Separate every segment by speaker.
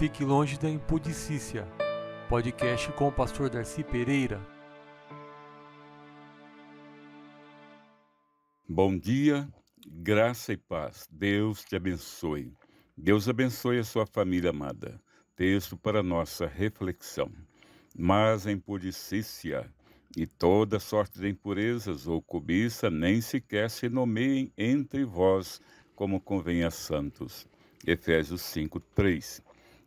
Speaker 1: Fique longe da impudicícia. Podcast com o pastor Darcy Pereira. Bom dia, graça e paz. Deus te abençoe. Deus abençoe a sua família amada. Texto para nossa reflexão. Mas a impudicícia e toda sorte de impurezas ou cobiça nem sequer se nomeiem entre vós como convém a santos. Efésios 5, 3.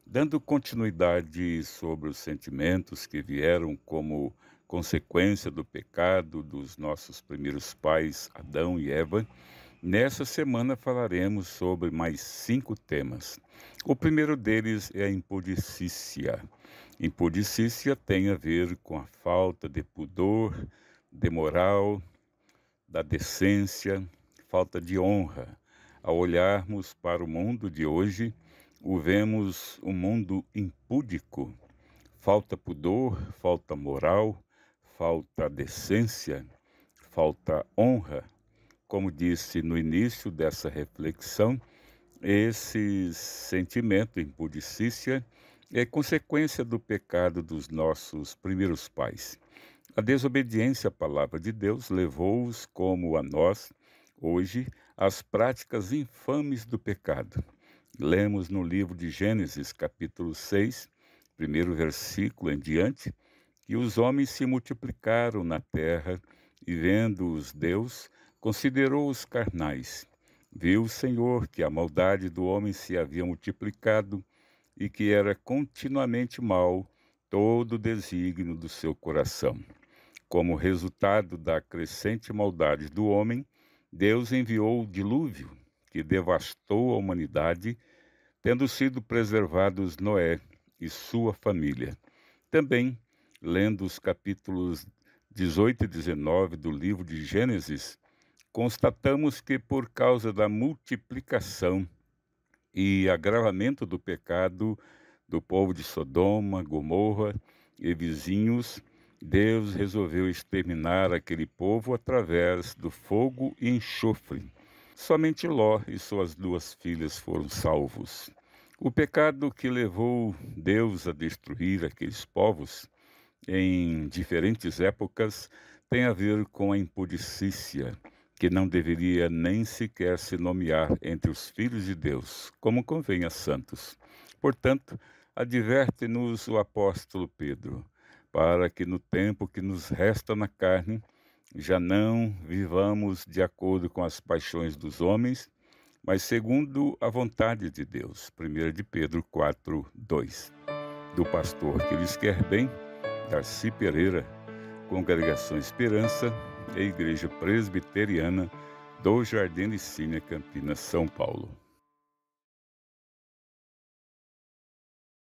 Speaker 1: Dando continuidade sobre os sentimentos que vieram como consequência do pecado dos nossos primeiros pais, Adão e Eva, nessa semana falaremos sobre mais cinco temas. O primeiro deles é a impudicícia. Impudicícia tem a ver com a falta de pudor, de moral, da decência, falta de honra. Ao olharmos para o mundo de hoje, o vemos um mundo impúdico. Falta pudor, falta moral, falta decência, falta honra. Como disse no início dessa reflexão, esse sentimento impudicícia é consequência do pecado dos nossos primeiros pais. A desobediência à palavra de Deus levou-os, como a nós, hoje, às práticas infames do pecado lemos no livro de Gênesis, capítulo 6, primeiro versículo em diante, que os homens se multiplicaram na terra e, vendo-os Deus, considerou-os carnais. Viu o Senhor que a maldade do homem se havia multiplicado e que era continuamente mal todo o desígnio do seu coração. Como resultado da crescente maldade do homem, Deus enviou o dilúvio que devastou a humanidade, tendo sido preservados Noé e sua família. Também, lendo os capítulos 18 e 19 do livro de Gênesis, constatamos que, por causa da multiplicação e agravamento do pecado do povo de Sodoma, Gomorra e vizinhos, Deus resolveu exterminar aquele povo através do fogo e enxofre. Somente Ló e suas duas filhas foram salvos. O pecado que levou Deus a destruir aqueles povos em diferentes épocas tem a ver com a impudicícia, que não deveria nem sequer se nomear entre os filhos de Deus, como convém a santos. Portanto, adverte-nos o apóstolo Pedro, para que no tempo que nos resta na carne, já não vivamos de acordo com as paixões dos homens, mas segundo a vontade de Deus. 1 de Pedro 4, 2. Do pastor que lhes quer bem, Darcy Pereira, Congregação Esperança e Igreja Presbiteriana do Jardim de Cínia, Campinas, São Paulo.